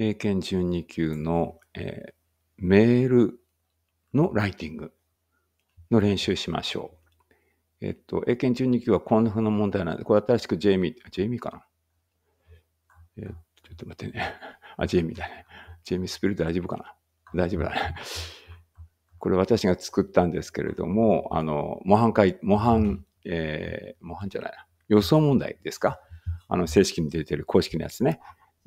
英検準2級の、えー、メールのライティングの練習しましょう。えっと、英検準2級はこんな風な問題なんで、これ新しくジェイミー、ジェイミーかなえー、ちょっと待ってね。あ、ジェイミーだね。ジェイミースピル大丈夫かな大丈夫だね。これ私が作ったんですけれども、あの、模範解、模範、えー、模範じゃないな。予想問題ですかあの、正式に出てる公式のやつね。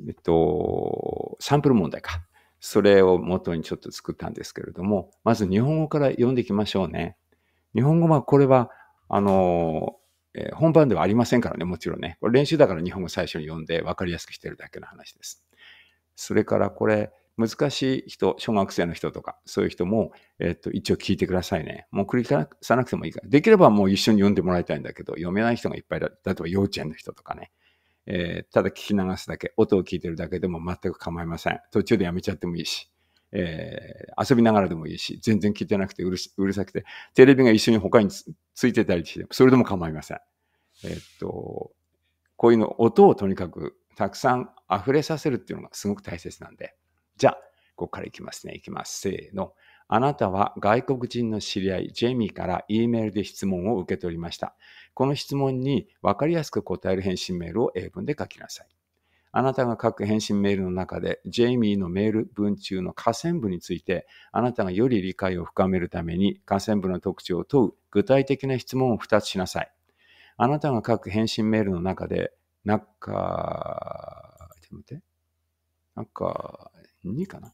えっと、サンプル問題か。それを元にちょっと作ったんですけれども、まず日本語から読んでいきましょうね。日本語はこれは、あの、えー、本番ではありませんからね、もちろんね。これ練習だから日本語最初に読んで分かりやすくしてるだけの話です。それからこれ、難しい人、小学生の人とか、そういう人も、えー、っ、と、一応聞いてくださいね。もう繰り返さなくてもいいから。できればもう一緒に読んでもらいたいんだけど、読めない人がいっぱいだ。例えば幼稚園の人とかね。えー、ただ聞き流すだけ、音を聞いてるだけでも全く構いません。途中でやめちゃってもいいし、えー、遊びながらでもいいし、全然聞いてなくてうるうるさくて、テレビが一緒に他についてたりして、それでも構いません。えー、っと、こういうの、音をとにかくたくさん溢れさせるっていうのがすごく大切なんで。じゃあ、ここからいきますね。いきます。せーの。あなたは外国人の知り合い、ジェイミーから E メールで質問を受け取りました。この質問に分かりやすく答える返信メールを英文で書きなさい。あなたが書く返信メールの中で、ジェイミーのメール文中の下線部について、あなたがより理解を深めるために、下線部の特徴を問う具体的な質問を2つしなさい。あなたが書く返信メールの中で、中、ちょっと待って。中2かな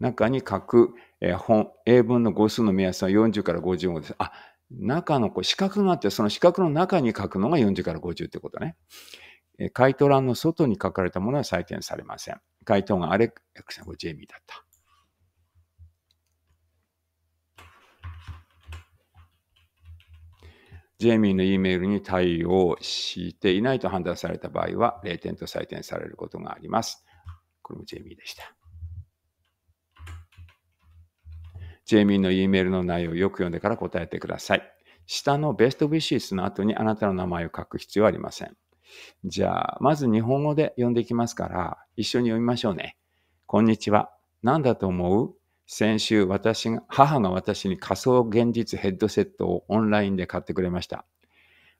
中に書く、えー、本、英文の語数の目安は40から50語です。あ、中のこう四角があって、その四角の中に書くのが40から50ってことね。えー、回答欄の外に書かれたものは採点されません。回答があれ、これジェイミーだった。ジェイミーの E メールに対応していないと判断された場合は、0点と採点されることがあります。これもジェイミーでした。JME の E メールの内容をよく読んでから答えてください。下のベストシ c スの後にあなたの名前を書く必要はありません。じゃあ、まず日本語で読んでいきますから、一緒に読みましょうね。こんにちは。何だと思う先週、私が、母が私に仮想現実ヘッドセットをオンラインで買ってくれました。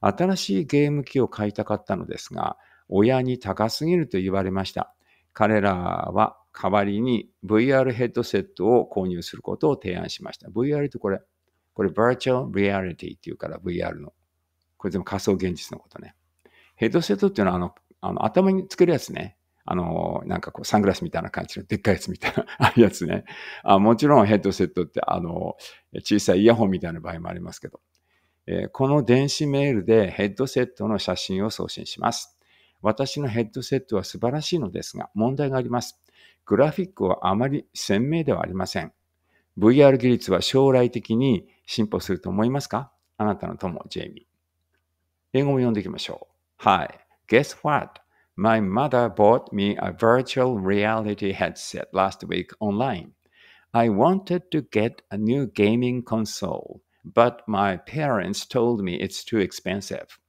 新しいゲーム機を買いたかったのですが、親に高すぎると言われました。彼らは代わりに VR ヘッドセットを購入することを提案しました。VR ってこれ、これ Virtual Reality っていうから VR の。これでも仮想現実のことね。ヘッドセットっていうのはあの、あの頭につけるやつね。あの、なんかこう、サングラスみたいな感じの、でっかいやつみたいな、あるやつね。あもちろんヘッドセットって、あの、小さいイヤホンみたいな場合もありますけど、えー、この電子メールでヘッドセットの写真を送信します。私のヘッドセットは素晴らしいのですが、問題があります。グラフィックはあまり鮮明ではありません。VR 技術は将来的に進歩すると思いますかあなたの友、ジェイミー。英語も読んでいきましょう。Hi, guess what? My mother bought me a virtual reality headset last week online. I wanted to get a new gaming console, but my parents told me it's too expensive.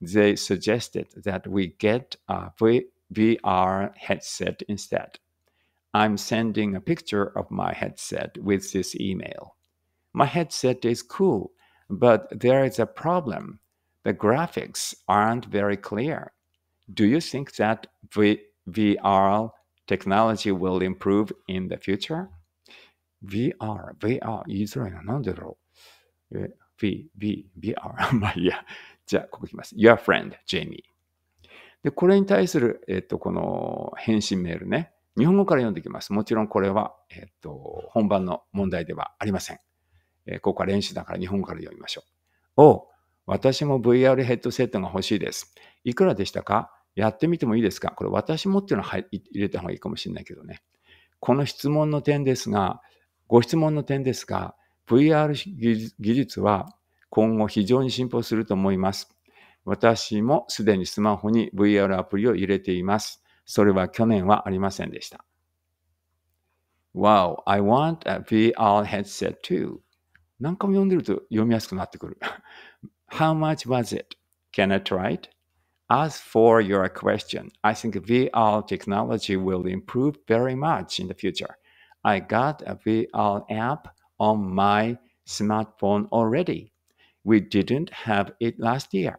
they suggested that we get a VR headset instead. I'm sending a picture of my headset with this email. My headset is cool, but there is a problem. The graphics aren't very clear. Do you think that VR technology will improve in the future? VR, VR, 言いづらいな。なんでだろう。え v B、BR。まあいいや。じゃあ、ここいきます。Your friend, Jamie。で、これに対する、えっ、と、この返信メールね。日本語から読んでいきます。もちろんこれは、えっ、と、本番の問題ではありません。えー、ここは練習だから日本語から読みましょう。お私も VR ヘッドセットが欲しいです。いくらでしたかやってみてもいいですかこれ私もっていうのは入れた方がいいかもしれないけどね。この質問の点ですが、ご質問の点ですが、VR 技術は今後非常に進歩すると思います。私もすでにスマホに VR アプリを入れています。それは去年はありませんでした。Wow, I want a VR headset too. 何回も読んでると読みやすくなってくる。How much was it? Can I try it? As for your question, I think VR technology will improve very much in the future. I got a VR app on my smartphone already. We didn't have it last year.